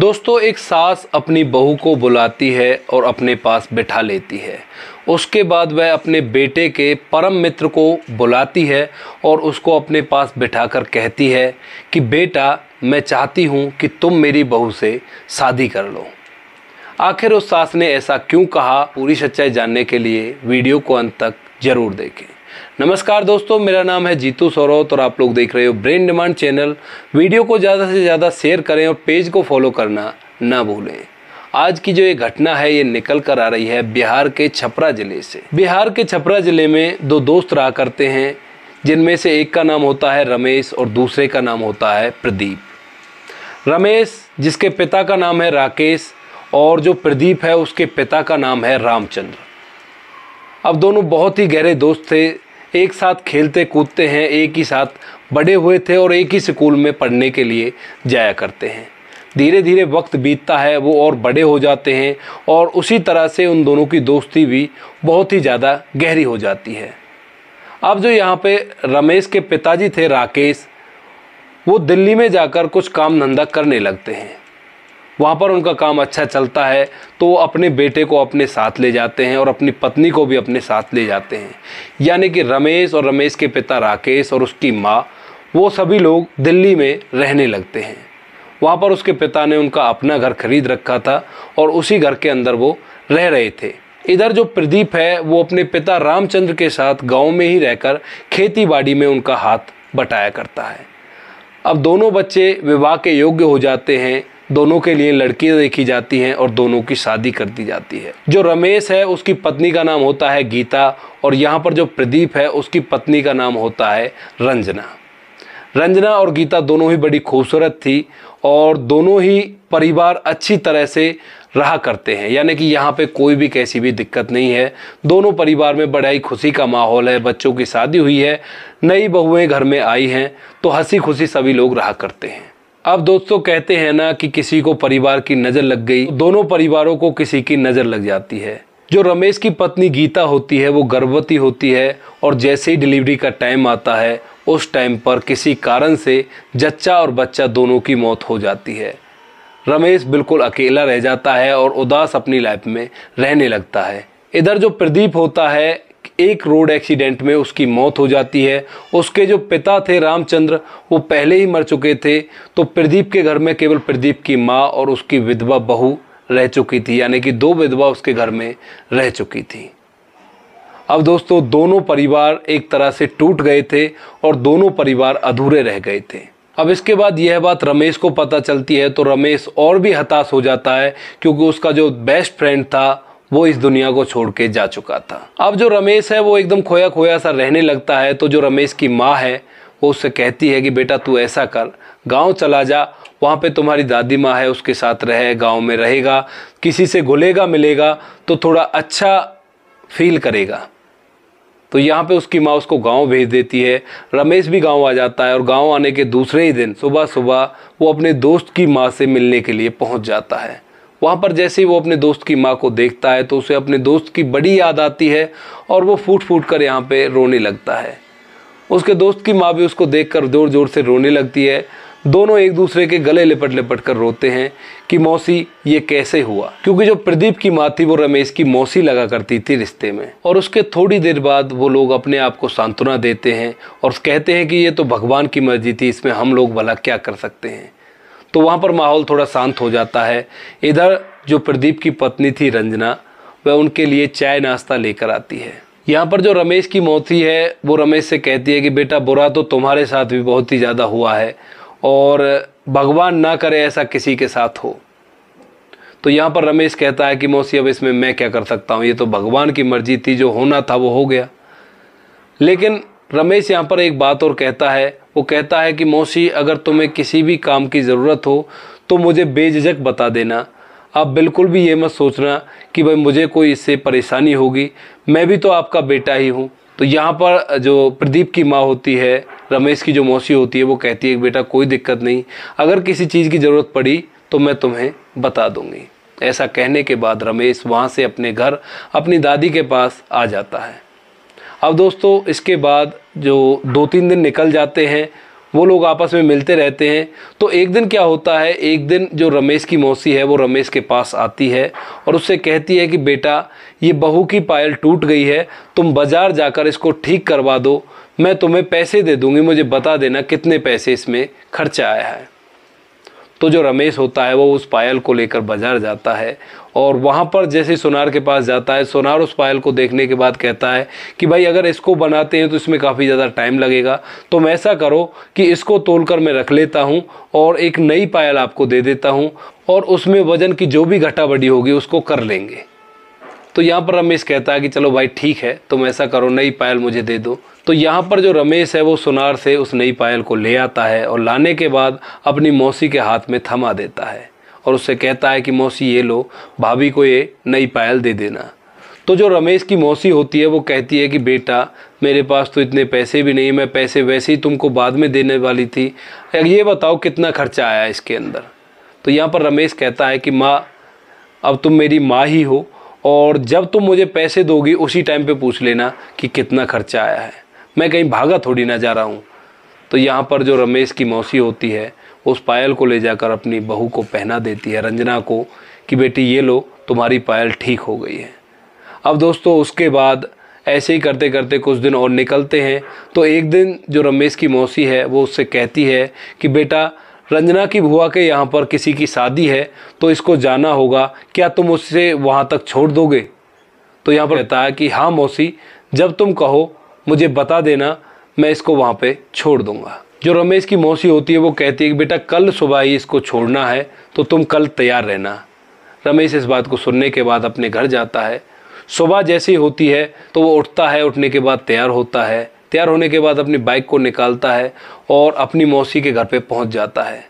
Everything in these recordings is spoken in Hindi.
दोस्तों एक सास अपनी बहू को बुलाती है और अपने पास बिठा लेती है उसके बाद वह अपने बेटे के परम मित्र को बुलाती है और उसको अपने पास बिठाकर कहती है कि बेटा मैं चाहती हूँ कि तुम मेरी बहू से शादी कर लो आखिर उस सास ने ऐसा क्यों कहा पूरी सच्चाई जानने के लिए वीडियो को अंत तक ज़रूर देखें नमस्कार दोस्तों मेरा नाम है जीतू सौरोत और आप लोग देख रहे हो ब्रेन डिमांड चैनल वीडियो को ज़्यादा से ज़्यादा शेयर करें और पेज को फॉलो करना ना भूलें आज की जो ये घटना है ये निकल कर आ रही है बिहार के छपरा ज़िले से बिहार के छपरा ज़िले में दो दोस्त रहा करते हैं जिनमें से एक का नाम होता है रमेश और दूसरे का नाम होता है प्रदीप रमेश जिसके पिता का नाम है राकेश और जो प्रदीप है उसके पिता का नाम है रामचंद्र अब दोनों बहुत ही गहरे दोस्त थे एक साथ खेलते कूदते हैं एक ही साथ बड़े हुए थे और एक ही स्कूल में पढ़ने के लिए जाया करते हैं धीरे धीरे वक्त बीतता है वो और बड़े हो जाते हैं और उसी तरह से उन दोनों की दोस्ती भी बहुत ही ज़्यादा गहरी हो जाती है अब जो यहाँ पे रमेश के पिताजी थे राकेश वो दिल्ली में जाकर कुछ काम धंधा करने लगते हैं वहाँ पर उनका काम अच्छा चलता है तो वो अपने बेटे को अपने साथ ले जाते हैं और अपनी पत्नी को भी अपने साथ ले जाते हैं यानी कि रमेश और रमेश के पिता राकेश और उसकी माँ वो सभी लोग दिल्ली में रहने लगते हैं वहाँ पर उसके पिता ने उनका अपना घर खरीद रखा था और उसी घर के अंदर वो रह रहे थे इधर जो प्रदीप है वो अपने पिता रामचंद्र के साथ गांव में ही रहकर खेती बाड़ी में उनका हाथ बटाया करता है अब दोनों बच्चे विवाह के योग्य हो जाते हैं दोनों के लिए लड़की देखी जाती हैं और दोनों की शादी कर दी जाती है जो रमेश है उसकी पत्नी का नाम होता है गीता और यहाँ पर जो प्रदीप है उसकी पत्नी का नाम होता है रंजना रंजना और गीता दोनों ही बड़ी खूबसूरत थी और दोनों ही परिवार अच्छी तरह से रहा करते हैं यानी कि यहाँ पे कोई भी कैसी भी दिक्कत नहीं है दोनों परिवार में बड़ा ही खुशी का माहौल है बच्चों की शादी हुई है नई बहुएं घर में आई हैं तो हंसी खुशी सभी लोग रहा करते हैं अब दोस्तों कहते हैं ना कि किसी को परिवार की नज़र लग गई दोनों परिवारों को किसी की नज़र लग जाती है जो रमेश की पत्नी गीता होती है वो गर्भवती होती है और जैसे ही डिलीवरी का टाइम आता है उस टाइम पर किसी कारण से जच्चा और बच्चा दोनों की मौत हो जाती है रमेश बिल्कुल अकेला रह जाता है और उदास अपनी लाइफ में रहने लगता है इधर जो प्रदीप होता है एक रोड एक्सीडेंट में उसकी मौत हो जाती है उसके जो पिता थे रामचंद्र वो पहले ही मर चुके थे तो प्रदीप के घर में केवल प्रदीप की माँ और उसकी विधवा बहू रह चुकी थी यानी कि दो विधवा उसके घर में रह चुकी थी अब दोस्तों दोनों परिवार एक तरह से टूट गए थे और दोनों परिवार अधूरे रह गए थे अब इसके बाद यह बात रमेश को पता चलती है तो रमेश और भी हताश हो जाता है क्योंकि उसका जो बेस्ट फ्रेंड था वो इस दुनिया को छोड़ के जा चुका था अब जो रमेश है वो एकदम खोया खोया सा रहने लगता है तो जो रमेश की माँ है वो उससे कहती है कि बेटा तू ऐसा कर गांव चला जा वहाँ पे तुम्हारी दादी माँ है उसके साथ रहे गांव में रहेगा किसी से घुलेगा मिलेगा तो थोड़ा अच्छा फील करेगा तो यहाँ पे उसकी माँ उसको गांव भेज देती है रमेश भी गांव आ जाता है और गांव आने के दूसरे ही दिन सुबह सुबह वो अपने दोस्त की माँ से मिलने के लिए पहुँच जाता है वहाँ पर जैसे ही वो अपने दोस्त की माँ को देखता है तो उसे अपने दोस्त की बड़ी याद आती है और वो फूट फूट कर यहाँ पर रोने लगता है उसके दोस्त की माँ भी उसको देख कर ज़ोर ज़ोर से रोने लगती है दोनों एक दूसरे के गले लिपट लिपट कर रोते हैं कि मौसी ये कैसे हुआ क्योंकि जो प्रदीप की माँ थी वो रमेश की मौसी लगा करती थी रिश्ते में और उसके थोड़ी देर बाद वो लोग अपने आप को सांत्वना देते हैं और कहते हैं कि ये तो भगवान की मर्जी थी इसमें हम लोग भला क्या कर सकते हैं तो वहाँ पर माहौल थोड़ा शांत हो जाता है इधर जो प्रदीप की पत्नी थी रंजना वह उनके लिए चाय नाश्ता लेकर आती है यहाँ पर जो रमेश की मौती है वो रमेश से कहती है कि बेटा बुरा तो तुम्हारे साथ भी बहुत ही ज़्यादा हुआ है और भगवान ना करे ऐसा किसी के साथ हो तो यहाँ पर रमेश कहता है कि मौसी अब इसमें मैं क्या कर सकता हूँ ये तो भगवान की मर्जी थी जो होना था वो हो गया लेकिन रमेश यहाँ पर एक बात और कहता है वो कहता है कि मौसी अगर तुम्हें किसी भी काम की ज़रूरत हो तो मुझे बेझिझक बता देना आप बिल्कुल भी ये मत सोचना कि भाई मुझे कोई इससे परेशानी होगी मैं भी तो आपका बेटा ही हूँ तो यहाँ पर जो प्रदीप की माँ होती है रमेश की जो मौसी होती है वो कहती है कि बेटा कोई दिक्कत नहीं अगर किसी चीज़ की ज़रूरत पड़ी तो मैं तुम्हें बता दूँगी ऐसा कहने के बाद रमेश वहाँ से अपने घर अपनी दादी के पास आ जाता है अब दोस्तों इसके बाद जो दो तीन दिन निकल जाते हैं वो लोग आपस में मिलते रहते हैं तो एक दिन क्या होता है एक दिन जो रमेश की मौसी है वो रमेश के पास आती है और उससे कहती है कि बेटा ये बहू की पायल टूट गई है तुम बाज़ार जाकर इसको ठीक करवा दो मैं तुम्हें पैसे दे दूँगी मुझे बता देना कितने पैसे इसमें खर्चा आया है तो जो रमेश होता है वो उस पायल को लेकर बाजार जाता है और वहाँ पर जैसे सोनार के पास जाता है सोनार उस पायल को देखने के बाद कहता है कि भाई अगर इसको बनाते हैं तो इसमें काफ़ी ज़्यादा टाइम लगेगा तो मैं ऐसा करो कि इसको तोल कर मैं रख लेता हूँ और एक नई पायल आपको दे देता हूँ और उसमें वज़न की जो भी घटाबड़ी होगी उसको कर लेंगे तो यहाँ पर रमेश कहता है कि चलो भाई ठीक है तुम ऐसा करो नई पायल मुझे दे दो तो यहाँ पर जो रमेश है वो सुनार से उस नई पायल को ले आता है और लाने के बाद अपनी मौसी के हाथ में थमा देता है और उससे कहता है कि मौसी ये लो भाभी को ये नई पायल दे देना तो जो रमेश की मौसी होती है वो कहती है कि बेटा मेरे पास तो इतने पैसे भी नहीं मैं पैसे वैसे ही तुमको बाद में देने वाली थी ये बताओ कितना खर्चा आया इसके अंदर तो यहाँ पर रमेश कहता है कि माँ अब तुम मेरी माँ ही हो और जब तुम मुझे पैसे दोगी उसी टाइम पे पूछ लेना कि कितना खर्चा आया है मैं कहीं भागा थोड़ी ना जा रहा हूँ तो यहाँ पर जो रमेश की मौसी होती है उस पायल को ले जाकर अपनी बहू को पहना देती है रंजना को कि बेटी ये लो तुम्हारी पायल ठीक हो गई है अब दोस्तों उसके बाद ऐसे ही करते करते कुछ दिन और निकलते हैं तो एक दिन जो रमेश की मौसी है वो उससे कहती है कि बेटा रंजना की बुआ के यहाँ पर किसी की शादी है तो इसको जाना होगा क्या तुम उससे वहाँ तक छोड़ दोगे तो यहाँ पर कहता है कि हाँ मौसी जब तुम कहो मुझे बता देना मैं इसको वहाँ पे छोड़ दूँगा जो रमेश की मौसी होती है वो कहती है कि बेटा कल सुबह ही इसको छोड़ना है तो तुम कल तैयार रहना रमेश इस बात को सुनने के बाद अपने घर जाता है सुबह जैसी होती है तो वो उठता है उठने के बाद तैयार होता है तैयार होने के बाद अपनी बाइक को निकालता है और अपनी मौसी के घर पे पहुंच जाता है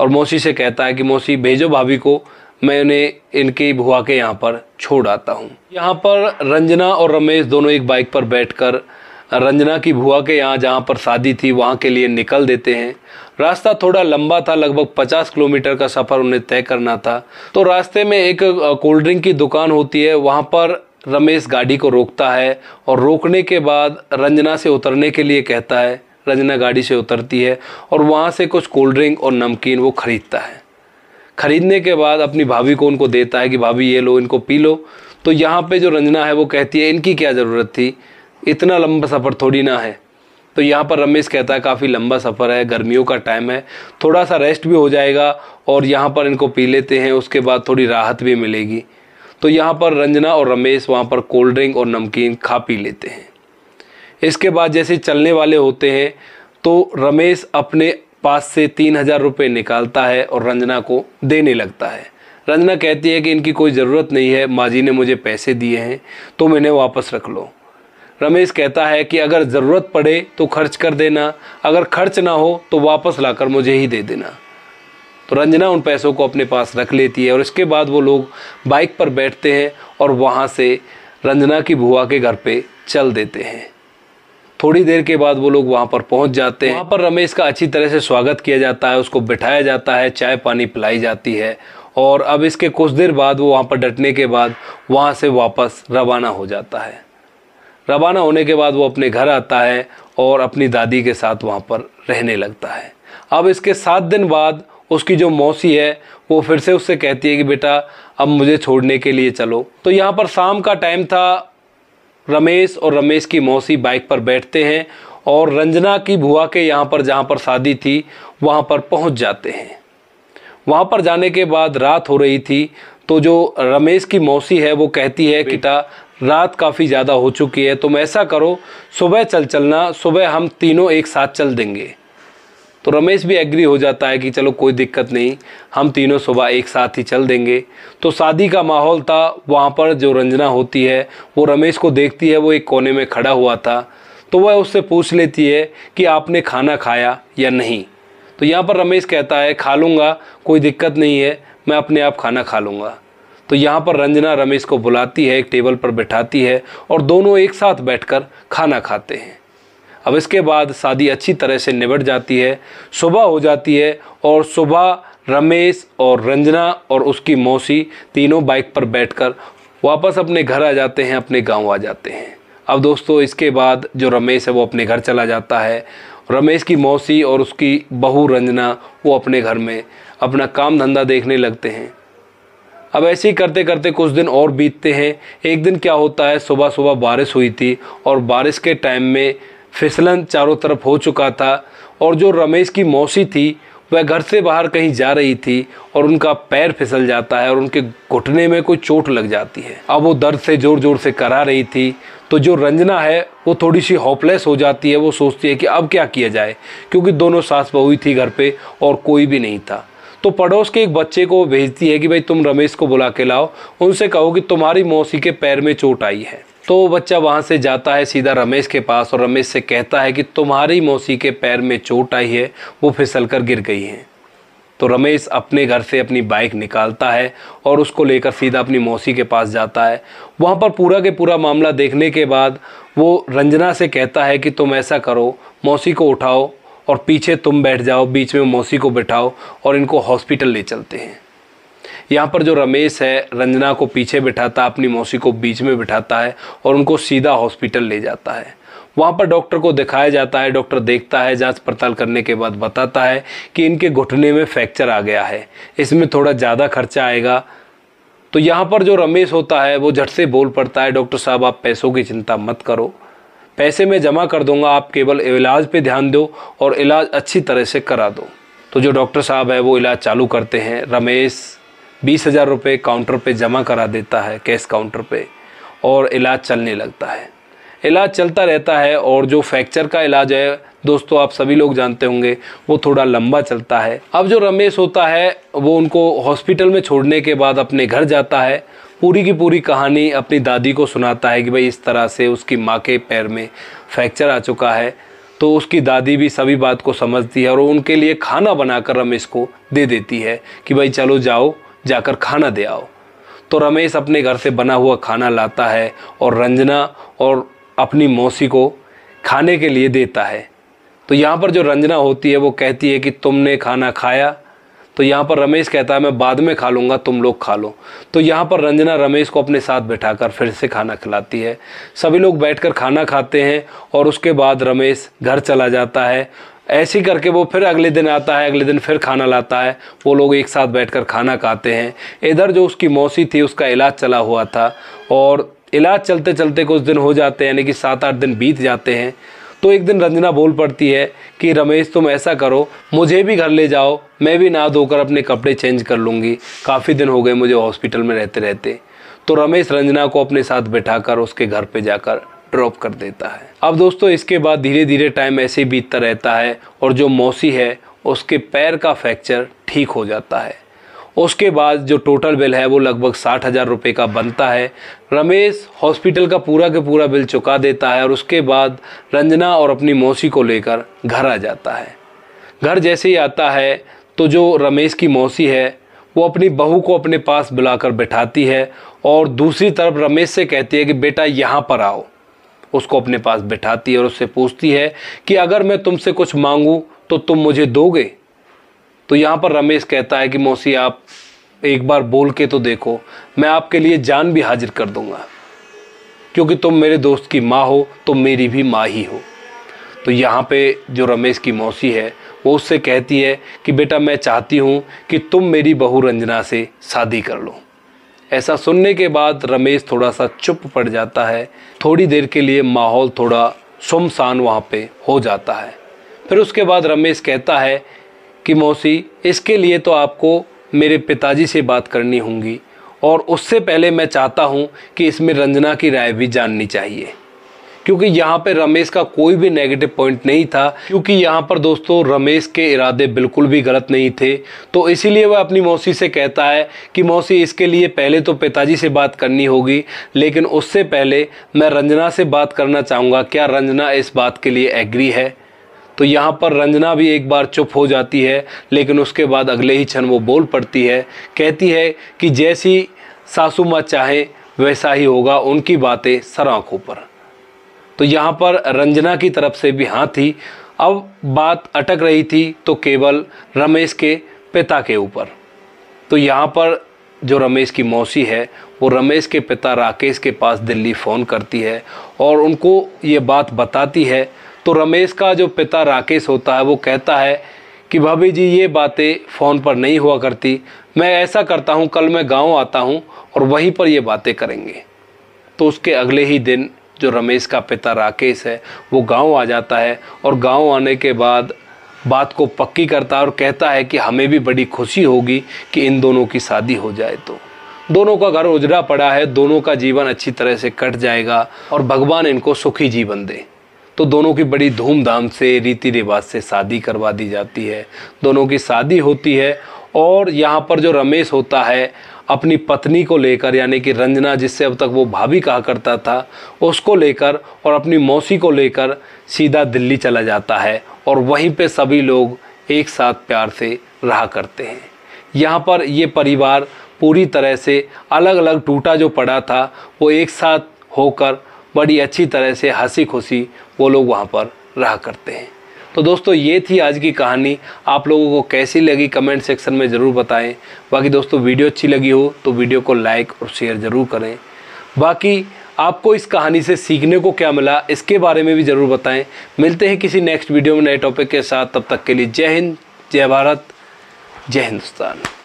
और मौसी से कहता है कि मौसी भेजो भाभी को मैं उन्हें इनकी भुआ के यहाँ पर छोड़ आता हूँ यहाँ पर रंजना और रमेश दोनों एक बाइक पर कर रंजना की भुआ के यहाँ जहाँ पर शादी थी वहाँ के लिए निकल देते हैं रास्ता थोड़ा लंबा था लगभग 50 किलोमीटर का सफ़र उन्हें तय करना था तो रास्ते में एक कोल्ड ड्रिंक की दुकान होती है वहाँ पर रमेश गाड़ी को रोकता है और रोकने के बाद रंजना से उतरने के लिए कहता है रंजना गाड़ी से उतरती है और वहाँ से कुछ कोल्ड ड्रिंक और नमकीन वो ख़रीदता है ख़रीदने के बाद अपनी भाभी को उनको देता है कि भाभी ये लो इनको पी लो तो यहाँ पे जो रंजना है वो कहती है इनकी क्या ज़रूरत थी इतना लंबा सफ़र थोड़ी ना है तो यहाँ पर रमेश कहता है काफ़ी लंबा सफ़र है गर्मियों का टाइम है थोड़ा सा रेस्ट भी हो जाएगा और यहाँ पर इनको पी लेते हैं उसके बाद थोड़ी राहत भी मिलेगी तो यहाँ पर रंजना और रमेश वहाँ पर कोल्ड ड्रिंक और नमकीन खा पी लेते हैं इसके बाद जैसे चलने वाले होते हैं तो रमेश अपने पास से तीन हज़ार रुपये निकालता है और रंजना को देने लगता है रंजना कहती है कि इनकी कोई ज़रूरत नहीं है माँ जी ने मुझे पैसे दिए हैं तो मैंने वापस रख लो रमेश कहता है कि अगर ज़रूरत पड़े तो खर्च कर देना अगर खर्च ना हो तो वापस लाकर मुझे ही दे देना तो रंजना उन पैसों को अपने पास रख लेती है और इसके बाद वो लोग बाइक पर बैठते हैं और वहाँ से रंजना की बुआ के घर पे चल देते हैं थोड़ी देर के बाद वो लोग वहाँ पर पहुँच जाते हैं वहाँ पर रमेश का अच्छी तरह से स्वागत किया जाता है उसको बिठाया जाता है चाय पानी पिलाई जाती है और अब इसके कुछ देर बाद वो वहाँ पर डटने के बाद वहाँ से वापस रवाना हो जाता है रवाना होने के बाद वो अपने घर आता है और अपनी दादी के साथ वहाँ पर रहने लगता है अब इसके सात दिन बाद उसकी जो मौसी है वो फिर से उससे कहती है कि बेटा अब मुझे छोड़ने के लिए चलो तो यहाँ पर शाम का टाइम था रमेश और रमेश की मौसी बाइक पर बैठते हैं और रंजना की बुआ के यहाँ पर जहाँ पर शादी थी वहाँ पर पहुँच जाते हैं वहाँ पर जाने के बाद रात हो रही थी तो जो रमेश की मौसी है वो कहती है किटा रात काफ़ी ज़्यादा हो चुकी है तुम ऐसा करो सुबह चल चलना सुबह हम तीनों एक साथ चल देंगे तो रमेश भी एग्री हो जाता है कि चलो कोई दिक्कत नहीं हम तीनों सुबह एक साथ ही चल देंगे तो शादी का माहौल था वहाँ पर जो रंजना होती है वो रमेश को देखती है वो एक कोने में खड़ा हुआ था तो वह उससे पूछ लेती है कि आपने खाना खाया या नहीं तो यहाँ पर रमेश कहता है खा लूँगा कोई दिक्कत नहीं है मैं अपने आप खाना खा लूँगा तो यहाँ पर रंजना रमेश को बुलाती है एक टेबल पर बैठाती है और दोनों एक साथ बैठकर खाना खाते हैं अब इसके बाद शादी अच्छी तरह से निबट जाती है सुबह हो जाती है और सुबह रमेश और रंजना और उसकी मौसी तीनों बाइक पर बैठकर वापस अपने घर आ जाते हैं अपने गांव आ जाते हैं अब दोस्तों इसके बाद जो रमेश है वो अपने घर चला जाता है रमेश की मौसी और उसकी बहू रंजना वो अपने घर में अपना काम धंधा देखने लगते हैं अब ऐसे ही करते करते कुछ दिन और बीतते हैं एक दिन क्या होता है सुबह सुबह बारिश हुई थी और बारिश के टाइम में फिसलन चारों तरफ हो चुका था और जो रमेश की मौसी थी वह घर से बाहर कहीं जा रही थी और उनका पैर फिसल जाता है और उनके घुटने में कोई चोट लग जाती है अब वो दर्द से ज़ोर ज़ोर से करा रही थी तो जो रंजना है वो थोड़ी सी होपलेस हो जाती है वो सोचती है कि अब क्या किया जाए क्योंकि दोनों सास बहू थी घर पे और कोई भी नहीं था तो पड़ोस के एक बच्चे को भेजती है कि भाई तुम रमेश को बुला के लाओ उनसे कहो कि तुम्हारी मौसी के पैर में चोट आई है तो बच्चा वहाँ से जाता है सीधा रमेश के पास और रमेश से कहता है कि तुम्हारी मौसी के पैर में चोट आई है वो फिसल कर गिर गई है तो रमेश अपने घर से अपनी बाइक निकालता है और उसको लेकर सीधा अपनी मौसी के पास जाता है वहाँ पर पूरा के पूरा मामला देखने के बाद वो रंजना से कहता है कि तुम ऐसा करो मौसी को उठाओ और पीछे तुम बैठ जाओ बीच में मौसी को बैठाओ और इनको हॉस्पिटल ले चलते हैं यहाँ पर जो रमेश है रंजना को पीछे बिठाता अपनी मौसी को बीच में बिठाता है और उनको सीधा हॉस्पिटल ले जाता है वहाँ पर डॉक्टर को दिखाया जाता है डॉक्टर देखता है जांच पड़ताल करने के बाद बताता है कि इनके घुटने में फ्रैक्चर आ गया है इसमें थोड़ा ज़्यादा खर्चा आएगा तो यहाँ पर जो रमेश होता है वो झट से बोल पड़ता है डॉक्टर साहब आप पैसों की चिंता मत करो पैसे मैं जमा कर दूंगा आप केवल इलाज पे ध्यान दो और इलाज अच्छी तरह से करा दो तो जो डॉक्टर साहब है वो इलाज चालू करते हैं रमेश बीस हज़ार रुपये काउंटर पे जमा करा देता है कैश काउंटर पे और इलाज चलने लगता है इलाज चलता रहता है और जो फ्रैक्चर का इलाज है दोस्तों आप सभी लोग जानते होंगे वो थोड़ा लंबा चलता है अब जो रमेश होता है वो उनको हॉस्पिटल में छोड़ने के बाद अपने घर जाता है पूरी की पूरी कहानी अपनी दादी को सुनाता है कि भाई इस तरह से उसकी माँ के पैर में फ्रैक्चर आ चुका है तो उसकी दादी भी सभी बात को समझती है और उनके लिए खाना बनाकर रमेश को दे देती है कि भाई चलो जाओ जाकर खाना दे आओ तो रमेश अपने घर से बना हुआ खाना लाता है और रंजना और अपनी मौसी को खाने के लिए देता है तो यहाँ पर जो रंजना होती है वो कहती है कि तुमने खाना खाया तो यहाँ पर रमेश कहता है मैं बाद में खा लूँगा तुम लोग खा लो तो यहाँ पर रंजना रमेश को अपने साथ बैठाकर फिर से खाना खिलाती है सभी लोग बैठकर खाना खाते हैं और उसके बाद रमेश घर चला जाता है ऐसे ही करके वो फिर अगले दिन आता है अगले दिन फिर खाना लाता है वो लोग एक साथ बैठकर खाना खाते हैं इधर जो उसकी मौसी थी उसका इलाज चला हुआ था और इलाज चलते चलते कुछ दिन हो जाते हैं यानी कि सात आठ दिन बीत जाते हैं तो एक दिन रंजना बोल पड़ती है कि रमेश तुम ऐसा करो मुझे भी घर ले जाओ मैं भी ना धोकर अपने कपड़े चेंज कर लूँगी काफ़ी दिन हो गए मुझे हॉस्पिटल में रहते रहते तो रमेश रंजना को अपने साथ बैठाकर उसके घर पे जाकर ड्रॉप कर देता है अब दोस्तों इसके बाद धीरे धीरे टाइम ऐसे बीतता रहता है और जो मौसी है उसके पैर का फ्रैक्चर ठीक हो जाता है उसके बाद जो टोटल बिल है वो लगभग साठ हज़ार रुपये का बनता है रमेश हॉस्पिटल का पूरा के पूरा बिल चुका देता है और उसके बाद रंजना और अपनी मौसी को लेकर घर आ जाता है घर जैसे ही आता है तो जो रमेश की मौसी है वो अपनी बहू को अपने पास बुलाकर बैठाती है और दूसरी तरफ रमेश से कहती है कि बेटा यहाँ पर आओ उसको अपने पास बैठाती है और उससे पूछती है कि अगर मैं तुमसे कुछ मांगूँ तो तुम मुझे दोगे तो यहाँ पर रमेश कहता है कि मौसी आप एक बार बोल के तो देखो मैं आपके लिए जान भी हाजिर कर दूंगा क्योंकि तुम मेरे दोस्त की माँ हो तो मेरी भी माँ ही हो तो यहाँ पे जो रमेश की मौसी है वो उससे कहती है कि बेटा मैं चाहती हूँ कि तुम मेरी बहू रंजना से शादी कर लो ऐसा सुनने के बाद रमेश थोड़ा सा चुप पड़ जाता है थोड़ी देर के लिए माहौल थोड़ा सुमसान वहाँ पे हो जाता है फिर उसके बाद रमेश कहता है कि मौसी इसके लिए तो आपको मेरे पिताजी से बात करनी होगी और उससे पहले मैं चाहता हूँ कि इसमें रंजना की राय भी जाननी चाहिए क्योंकि यहाँ पर रमेश का कोई भी नेगेटिव पॉइंट नहीं था क्योंकि यहाँ पर दोस्तों रमेश के इरादे बिल्कुल भी गलत नहीं थे तो इसीलिए वह अपनी मौसी से कहता है कि मौसी इसके लिए पहले तो पिताजी से बात करनी होगी लेकिन उससे पहले मैं रंजना से बात करना चाहूँगा क्या रंजना इस बात के लिए एग्री है तो यहाँ पर रंजना भी एक बार चुप हो जाती है लेकिन उसके बाद अगले ही क्षण वो बोल पड़ती है कहती है कि जैसी सासू माँ चाहें वैसा ही होगा उनकी बातें सर आँखों पर तो यहाँ पर रंजना की तरफ से भी हाँ थी अब बात अटक रही थी तो केवल रमेश के पिता के ऊपर तो यहाँ पर जो रमेश की मौसी है वो रमेश के पिता राकेश के पास दिल्ली फ़ोन करती है और उनको ये बात बताती है तो रमेश का जो पिता राकेश होता है वो कहता है कि भाभी जी ये बातें फ़ोन पर नहीं हुआ करती मैं ऐसा करता हूँ कल मैं गांव आता हूँ और वहीं पर ये बातें करेंगे तो उसके अगले ही दिन जो रमेश का पिता राकेश है वो गांव आ जाता है और गांव आने के बाद बात को पक्की करता है और कहता है कि हमें भी बड़ी खुशी होगी कि इन दोनों की शादी हो जाए तो दोनों का घर उजड़ा पड़ा है दोनों का जीवन अच्छी तरह से कट जाएगा और भगवान इनको सुखी जीवन दे तो दोनों की बड़ी धूमधाम से रीति रिवाज से शादी करवा दी जाती है दोनों की शादी होती है और यहाँ पर जो रमेश होता है अपनी पत्नी को लेकर यानी कि रंजना जिससे अब तक वो भाभी कहा करता था उसको लेकर और अपनी मौसी को लेकर सीधा दिल्ली चला जाता है और वहीं पे सभी लोग एक साथ प्यार से रहा करते हैं यहाँ पर ये परिवार पूरी तरह से अलग अलग टूटा जो पड़ा था वो एक साथ होकर बड़ी अच्छी तरह से हंसी खुशी वो लोग वहाँ पर रहा करते हैं तो दोस्तों ये थी आज की कहानी आप लोगों को कैसी लगी कमेंट सेक्शन में ज़रूर बताएं बाकी दोस्तों वीडियो अच्छी लगी हो तो वीडियो को लाइक और शेयर ज़रूर करें बाकी आपको इस कहानी से सीखने को क्या मिला इसके बारे में भी ज़रूर बताएं मिलते हैं किसी नेक्स्ट वीडियो में नए टॉपिक के साथ तब तक के लिए जय हिंद जय भारत जय हिंदुस्तान